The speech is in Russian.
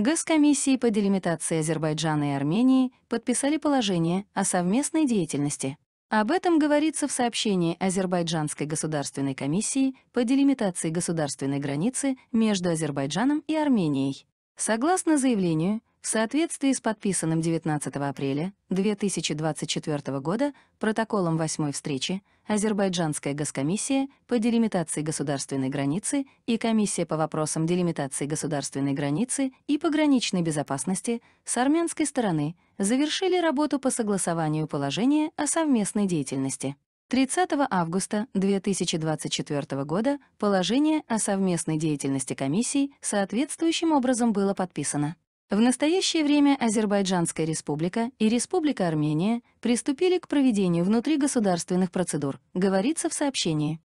Госкомиссии по делимитации Азербайджана и Армении подписали положение о совместной деятельности. Об этом говорится в сообщении Азербайджанской государственной комиссии по делимитации государственной границы между Азербайджаном и Арменией. Согласно заявлению, в соответствии с подписанным 19 апреля 2024 года протоколом восьмой встречи Азербайджанская госкомиссия по делимитации государственной границы и Комиссия по вопросам делимитации государственной границы и пограничной безопасности с армянской стороны завершили работу по согласованию положения о совместной деятельности. 30 августа 2024 года положение о совместной деятельности комиссий соответствующим образом было подписано. В настоящее время Азербайджанская республика и Республика Армения приступили к проведению внутригосударственных процедур, говорится в сообщении.